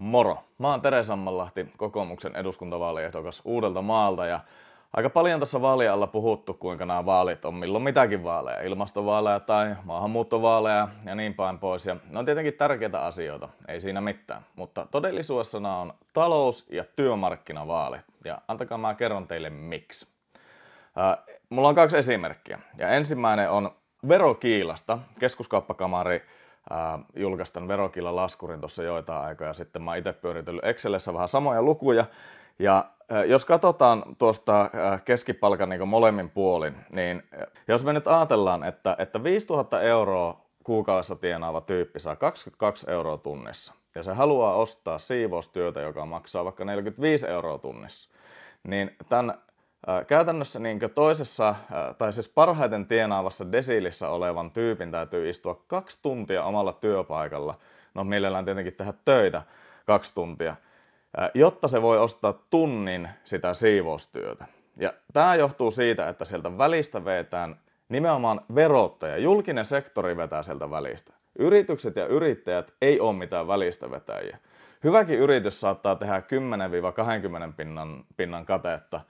Moro! Mä oon Tere Sammanlahti, kokoomuksen eduskuntavaaliehdokas Uudelta maalta ja aika paljon tässä vaalialla puhuttu, kuinka nämä vaalit on milloin mitäkin vaaleja, ilmastovaaleja tai maahanmuuttovaaleja ja niin päin pois. Ja ne on tietenkin tärkeitä asioita, ei siinä mitään, mutta todellisuudessa nämä on talous- ja työmarkkinavaalit ja antakaa mä kerron teille miksi. Ää, mulla on kaksi esimerkkiä ja ensimmäinen on verokiilasta keskuskauppakamari julkaistan verokilla laskurin tuossa joitain aikoja sitten. Mä itse pyöritellyt Excelissä vähän samoja lukuja. Ja jos katsotaan tuosta keskipalkan niin molemmin puolin, niin jos me nyt ajatellaan, että, että 5000 euroa kuukaudessa tienaava tyyppi saa 22 euroa tunnissa ja se haluaa ostaa siivoustyötä, joka maksaa vaikka 45 euroa tunnissa, niin tämän Käytännössä niin toisessa, tai siis parhaiten tienaavassa desiilissä olevan tyypin täytyy istua kaksi tuntia omalla työpaikalla. No mielellään tietenkin tehdä töitä kaksi tuntia, jotta se voi ostaa tunnin sitä siivoustyötä. Ja tämä johtuu siitä, että sieltä välistä vetään nimenomaan verottaja. Julkinen sektori vetää sieltä välistä. Yritykset ja yrittäjät ei ole mitään välistä vetäjiä. Hyväkin yritys saattaa tehdä 10-20 pinnan, pinnan katetta –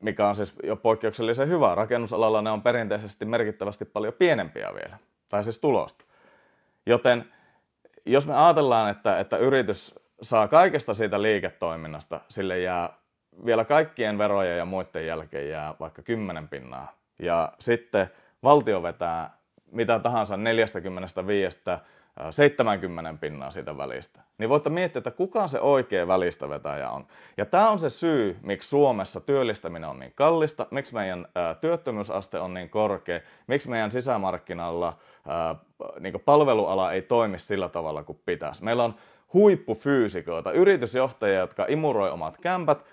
mikä on siis jo poikkeuksellisen hyvä. Rakennusalalla ne on perinteisesti merkittävästi paljon pienempiä vielä, tai siis tulosta. Joten jos me ajatellaan, että, että yritys saa kaikesta siitä liiketoiminnasta, sille jää vielä kaikkien verojen ja muiden jälkeen jää vaikka 10 pinnaa. Ja sitten valtio vetää mitä tahansa 45 70 pinnaa siitä välistä. Niin voitte miettiä, että kuka se oikea välistä vetäjä on. Ja tämä on se syy, miksi Suomessa työllistäminen on niin kallista, miksi meidän työttömyysaste on niin korkea, miksi meidän sisämarkkinalla niin palveluala ei toimi sillä tavalla kuin pitäisi. Meillä on huippufyysikoita, yritysjohtajia, jotka imuroi omat kämpät,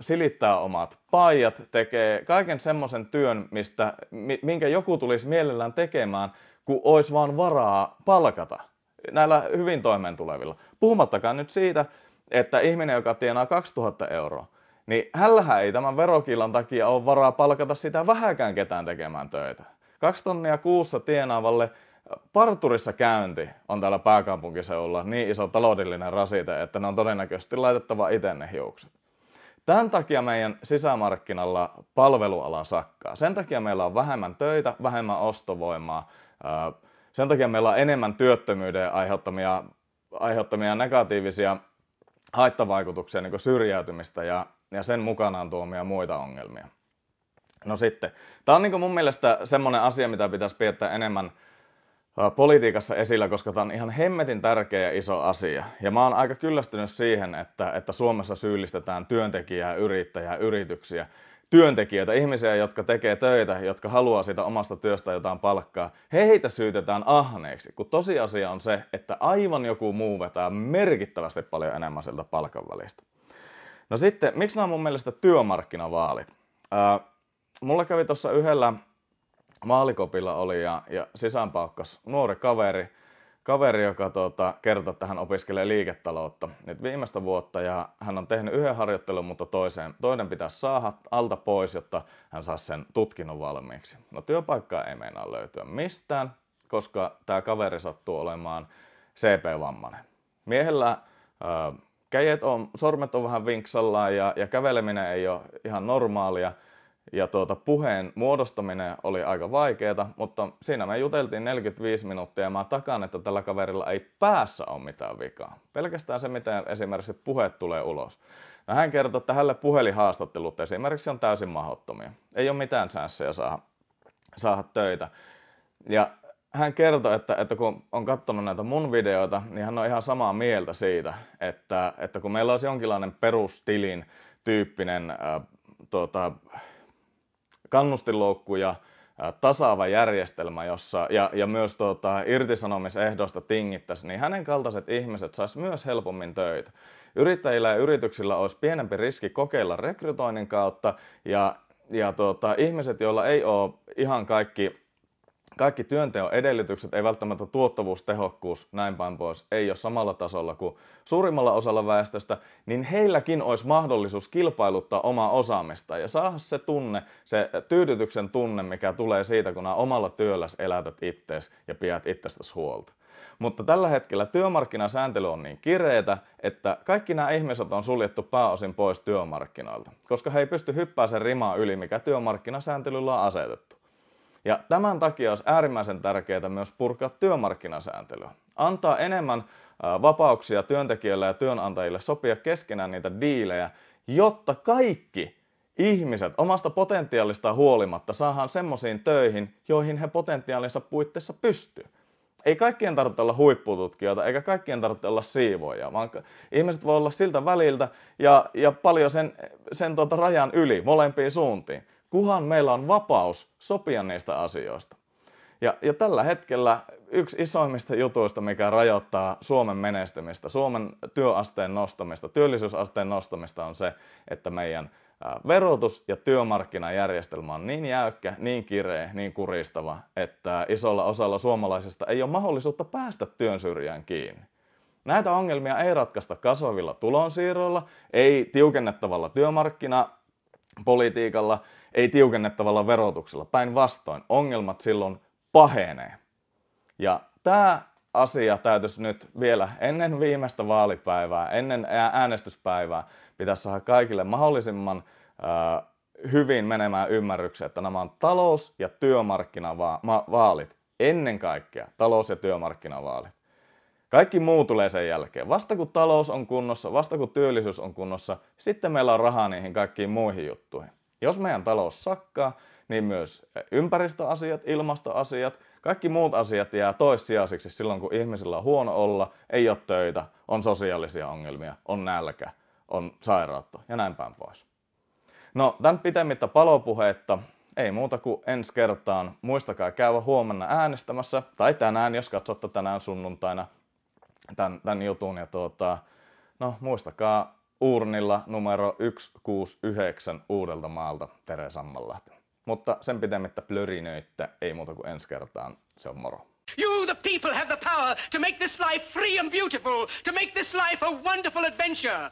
silittää omat paijat, tekee kaiken semmoisen työn, mistä, minkä joku tulisi mielellään tekemään, kun olisi vaan varaa palkata näillä hyvin toimeentulevilla. Puhumattakaan nyt siitä, että ihminen, joka tienaa 2000 euroa, niin hällähän ei tämän verokilan takia ole varaa palkata sitä vähäkään ketään tekemään töitä. Kaksi tonnia kuussa tienaavalle parturissa käynti on täällä pääkaupunkiseudulla niin iso taloudellinen rasite, että ne on todennäköisesti laitettava itse ne hiukset. Tämän takia meidän sisämarkkinalla palvelualan sakkaa. Sen takia meillä on vähemmän töitä, vähemmän ostovoimaa, sen takia meillä on enemmän työttömyyden aiheuttamia, aiheuttamia negatiivisia haittavaikutuksia, niin syrjäytymistä ja, ja sen mukanaan tuomia muita ongelmia. No sitten, tämä on niin mun mielestä semmoinen asia, mitä pitäisi piettää enemmän politiikassa esillä, koska tämä on ihan hemmetin tärkeä ja iso asia. Ja mä oon aika kyllästynyt siihen, että, että Suomessa syyllistetään työntekijää, yrittäjää, yrityksiä työntekijöitä, ihmisiä, jotka tekee töitä, jotka haluaa siitä omasta työstä jotain palkkaa, heitä syytetään ahneeksi, kun tosiasia on se, että aivan joku muu vetää merkittävästi paljon enemmän sieltä palkan välistä. No sitten, miksi nämä on mun mielestä työmarkkinavaalit? Ää, mulla kävi tuossa yhdellä maalikopilla oli ja, ja sisäänpaukkas nuori kaveri, kaveri, joka tuota, kertoo, että hän opiskelee liiketaloutta nyt viimeistä vuotta ja hän on tehnyt yhden harjoittelun, mutta toiseen, toinen pitäisi saada alta pois, jotta hän saa sen tutkinnon valmiiksi. No työpaikkaa ei meinaa löytyä mistään, koska tämä kaveri sattuu olemaan CP-vammainen. Miehellä ö, kädet on, sormet on vähän vinksallaan ja, ja käveleminen ei ole ihan normaalia – ja tuota, puheen muodostaminen oli aika vaikeaa, mutta siinä me juteltiin 45 minuuttia ja mä takaan, että tällä kaverilla ei päässä ole mitään vikaa. Pelkästään se, miten esimerkiksi puhe tulee ulos. No hän kertoo, että hänelle puhelinhaastattelut esimerkiksi on täysin mahdottomia. Ei ole mitään chanceja saada, saada töitä. Ja hän kertoi, että, että kun on katsonut näitä mun videoita, niin hän on ihan samaa mieltä siitä, että, että kun meillä olisi jonkinlainen perustilin tyyppinen äh, tota, kannustinloukkuja, tasaava järjestelmä, jossa, ja, ja myös tuota, irtisanomisehdosta tingittäisiin, niin hänen kaltaiset ihmiset sais myös helpommin töitä. Yrittäjillä ja yrityksillä olisi pienempi riski kokeilla rekrytoinnin kautta, ja, ja tuota, ihmiset, joilla ei ole ihan kaikki kaikki työnteon edellytykset, ei välttämättä tuottavuus, tehokkuus, näin päin pois, ei ole samalla tasolla kuin suurimmalla osalla väestöstä, niin heilläkin olisi mahdollisuus kilpailuttaa omaa osaamista ja saada se tunne, se tyydytyksen tunne, mikä tulee siitä, kun omalla työlläs elätät ittees ja pidät itsestäsi huolta. Mutta tällä hetkellä työmarkkinasääntely on niin kireetä, että kaikki nämä ihmiset on suljettu pääosin pois työmarkkinoilta, koska he ei pysty hyppää sen rimaa yli, mikä työmarkkinasääntelyllä on asetettu. Ja tämän takia olisi äärimmäisen tärkeää myös purkaa työmarkkinasääntelyä. Antaa enemmän äh, vapauksia työntekijöille ja työnantajille sopia keskenään niitä diilejä, jotta kaikki ihmiset omasta potentiaalista huolimatta saadaan semmoisiin töihin, joihin he potentiaalinsa puitteissa pystyvät. Ei kaikkien tarvitse olla huippututkijoita, eikä kaikkien tarvitse olla siivoja, vaan ihmiset voi olla siltä väliltä ja, ja paljon sen, sen tuota rajan yli molempiin suuntiin. Kuhan meillä on vapaus sopia niistä asioista. Ja, ja tällä hetkellä yksi isoimmista jutuista, mikä rajoittaa Suomen menestymistä, Suomen työasteen nostamista, työllisyysasteen nostamista on se, että meidän verotus- ja työmarkkinajärjestelmä on niin jäykkä, niin kireä, niin kuristava, että isolla osalla suomalaisista ei ole mahdollisuutta päästä työn syrjään kiinni. Näitä ongelmia ei ratkaista kasvavilla tulonsiirroilla, ei tiukennettavalla työmarkkina politiikalla, ei tiukennettavalla verotuksella. Päinvastoin, ongelmat silloin pahenee. Ja tämä asia täytyisi nyt vielä ennen viimeistä vaalipäivää, ennen äänestyspäivää, pitäisi saada kaikille mahdollisimman äh, hyvin menemään ymmärrykseen, että nämä on talous- ja työmarkkinavaalit. Ennen kaikkea talous- ja työmarkkinavaalit. Kaikki muu tulee sen jälkeen. Vasta kun talous on kunnossa, vasta kun työllisyys on kunnossa, sitten meillä on rahaa niihin kaikkiin muihin juttuihin. Jos meidän talous sakkaa, niin myös ympäristöasiat, ilmastoasiat, kaikki muut asiat jää toissijaisiksi silloin, kun ihmisillä on huono olla, ei ole töitä, on sosiaalisia ongelmia, on nälkä, on sairautta ja näin päin pois. No, tämän pitemmittä palopuheetta ei muuta kuin ensi kertaan. Muistakaa käydä huomenna äänestämässä tai tänään, jos katsotte tänään sunnuntaina tämän, tämän jutun. Ja tuota, no muistakaa urnilla numero 169 uudelta maalta Tere Sammanlahti. Mutta sen pitämättä plörinöitä, ei muuta kuin ensi kertaan. Se on moro. You, the people, have the power to make this life free and beautiful, to make this life a wonderful adventure.